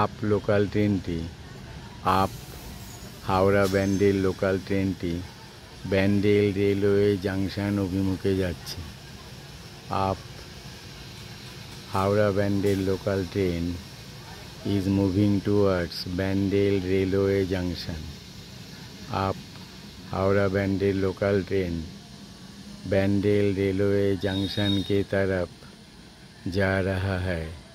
up local ট্রেনটি up Howrah Bandel local ট্রেনটি Bandel railway junction অভিমুখে যাচ্ছে up Howrah Bandel local train is moving towards Bandel railway junction up Howrah Bandel local train Bandel railway junction তারা যা जा रहा